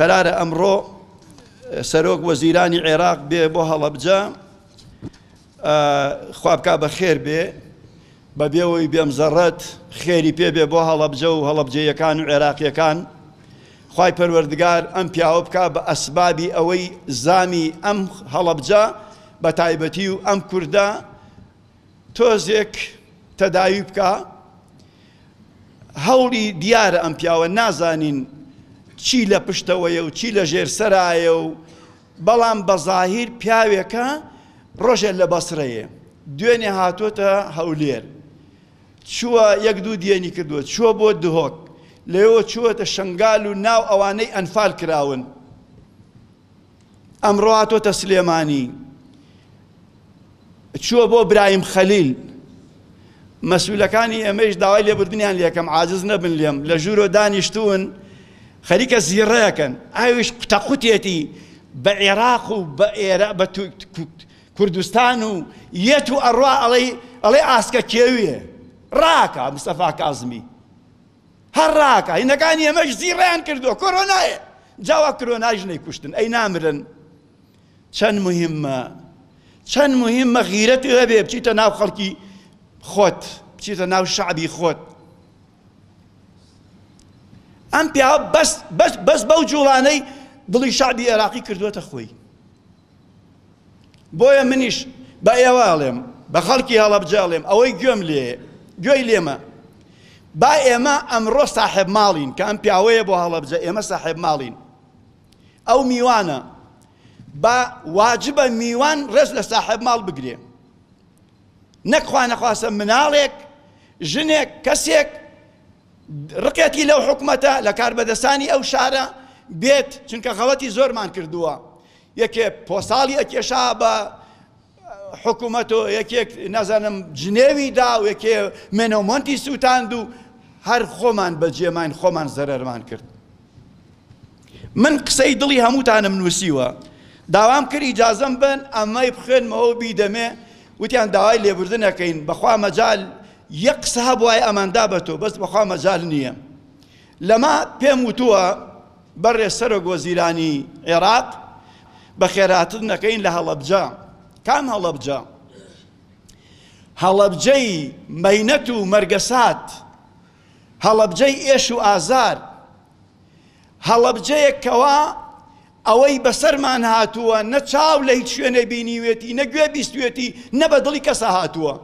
قرارە ئەمڕۆ سەرۆک وەزیرانی عێراق بێ بۆ هەڵەبجە خوابکە بە خێر بێ بە بێەوەی بێم زەڕەت خێری پێ بێ بۆ هەڵەبجە و هەڵەبجەیەکان و عێراقیەکان خی پەروەردگار ئەم پیاوە بکە بە ئەسبابی ئەوەی زامی ئەم هەڵەبجە بە تایبەتی و ئەم کووردا تۆزێک تەداوی بکە هەوڵی دیارە ئەم پیاوە نازانین چی لە پشتەوەیە و چی لە ژێر سەرایە و بەڵام بەزاهیر پیاوێکە ڕۆژێک لە بەسرەیە دوێنێ هاتوۆتە هەولێر چووە یەک دوو دیێنی کردووە چووە بۆ دهۆک لەوە چووەتە شنگال و ناو ئەوانەی ئەنفال کراون ئەمڕۆ هاتۆتە سلێمانی چووە بۆ برایم خەلیل مەسوولەکانی ئەمەش داوای لێبردنیان لێکەم عاجز نەبن لێم لە ژوورۆ دانیشتون خەریکە زیڕەیەکەن ئاویش قوتەقوتێتی بە عێراق و بە ئێرە بە کوردستان و یەت و ئەڕوا ئەڵێ ئەڵێ ئاسکە کێویە ڕاکە مستەفا کازمی هەر ڕاکە هینەکانی ئەمەش زیڕیان کردووە کۆرۆنایە جاوا کرۆناژ نەیکوشتن ئەی نامرن چەند مهمە چەند مهمە غیرەت ئەبێ بچیتە ناو خەڵکی خۆت بچیتە ناو شعبی خۆت ئەم پیاوە بەس بەو جوڵانەی دڵی شعبی عێراقی کردووەتە خۆی بۆیە منیش بە ئێواڵێم بە خەڵکی هەڵە بجاڵێم ئەوەی گوێم لێ گوێی لێمە با ئێمە ئەمڕۆ ساحب ماڵین کە ئەم پیاوەیە بۆ هەڵە بجە ئێمە ساحب ماڵین ئەو میوانە با واجبە میوان ڕێز لە ساحب ماڵ بگرێ نەکخوا نەخواسە مناڵێک ژنێک کەسێک ڕقێتی لەو حکوومەتە لە کاربەدەسانی ئەو شارە بێت چونکە خەوەتی زۆرمان کردووە یەکێ پۆساڵی ئەکێشا بە حکوومەت و یەکێک نەزانم جنێوی دا و یەکێ منۆمۆنتی سووتاند و هەر خۆمان بەجێمان خۆمان زەرەرمان کرد. من قسەی دڵی هەمووتانم نووسیوە. داوام کرد ئیجازم بن ئەمەی بخێنمەوە بیدەمێ وتیان داوای لێبوردنەکەین بەخوا مەجال یەک قسە هەبووە ئەماندا بەتۆ بەس بەخوا مەجال نییە لەما پێم وتووە بەڕێ سەرۆ گۆزیرانی عێراق بە خێراتن نەکەین لە هەڵەبجا کام هەڵەبجا هەڵەبجەی مەینەت و مەرگەسات هەڵەبجەی ئێش و ئازار هەڵەبجەیەک کەوا ئەوەی بەسەرمان هاتووە نە چاو لە هیچ شوێنە بینیوێتی نەگوێ بیستوێتی نە بەدڵی کەسە هاتووە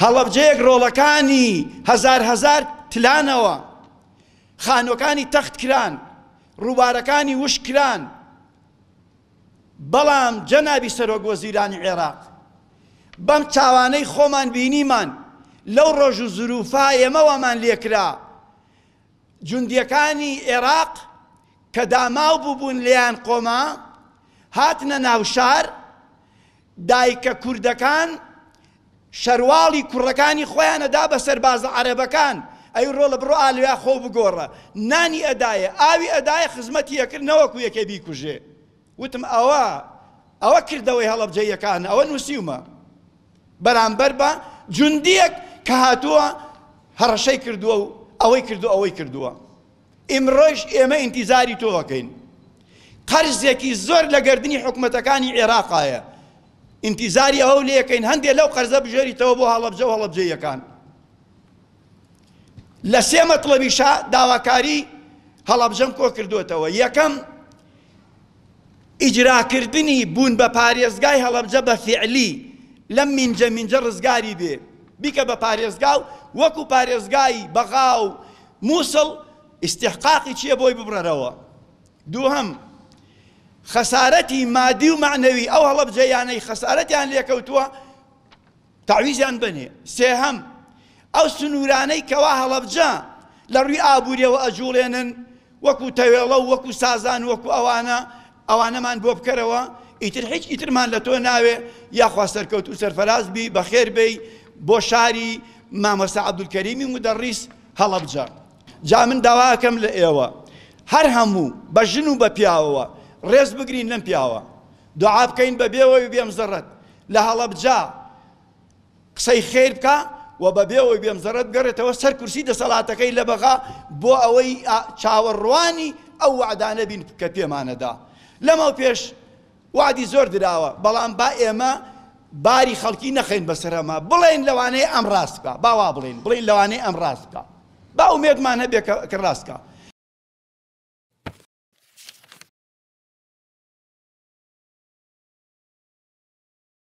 هەڵەبجەیەک ڕۆڵەکانی هزار هزار تلانەوە خانۆکانی تەخت کران ڕووبارەکانی وش کران بەڵام جەنابی سەرۆک وەزیرانی عێراق بەم چاوانەی خۆمان بینیمان لەو ڕۆژ و زروفا ئێمەوەمان لێکرا جوندیەکانی عێراق کە داماو بووبوون لێیان قۆما هاتنە ناوشار دایکە کوردەکان شەرواڵی کوڕەکانی خۆیانەدا بە سەرباز عەرەبەکان ئەی ڕۆ لە بڕۆ ئالویا خۆ بگۆڕە نانی ئەدایە ئاوی ئەدایە خزمەتی یەکردنەوەکو یەکێ بیکوژێ وتم ئەوە ئەوە کردەوەی هەڵەبجەیەکان ئەوە نووسیمە بەرامبەر بە جوندیەک کە هاتووە هەڕەشەی کردووە و ئەوەی کردو ئەوەی کردووە ئیمڕۆژ ئێمە ئینتیزاری تۆەکەین قەرزێکی زۆر لە گردردنی حکوومەتەکانی عێراقایە ئینتیزاری ئەو لەکەین هەندێک لەو قەرزە بژێریتەوە بۆ هەڵەبجە و هەڵەبجەیەکان لە سێ مەطلەبیشا داواکاری هەڵەبجەم کۆ کردوێتەوە یەکەم ئیجراکردنی بوون بە پارێزگای هەڵەبجە بە فعلی لەم منجە منجە ڕزگاری بێ بیکە بە پارێزگا و وەکو پارێزگای بەغا و مووسڵ استحقاقی چییە بۆی ببڕەرەوە دوو هەم خەسارەتی مادی و معنەوی ئەو هەڵە بجەیانەی خەسارەتیان لێکەوتووە تاویزیان بنێ سێهەم ئەو سنوورانەی کەوا هەڵەبجە لە ڕووی ئابوورەوە ئەجوڵێنن وەکو تەوێڵە و وەکو سازان وەکو ئەوانە ئەوانەمان بۆ بکەرەوە ئیتر هیچ ئیترمان لە تۆ ناوێ یاخوا سەرکەوت و سەرفەراز بی بەخێر بی بۆ شاری مامەسا عەبدولکەریمی مدەڕیس هەڵەبجە جا من داواکەم لە ئێوە هەر هەموو بە ژن و بە پیاوەوە ڕێز بگرین لەم پیاوە دوعا بکەین بە بێەوەی بێم زەڕەت لە هەڵەبجا قسەی خێر بکە و بە بێەوەی بێم زەرەت گەڕێتەوە سەر کورسی دەسەڵاتەکەی لە بەغا بۆ ئەوەی چاوەڕوانی ئەو وعدانە بین کە پێمانەدا لەمەو پێش وادی زۆر دراوە بەڵام با ئێمە باری خەڵکی نەخین بەسەرەما بڵێن لەوانەیە ئەم ڕاستکە باوا بڵین بڵین لەوانەیە ئەم ڕاستکە با ئومێدمان هەبێ کە ڕاستکە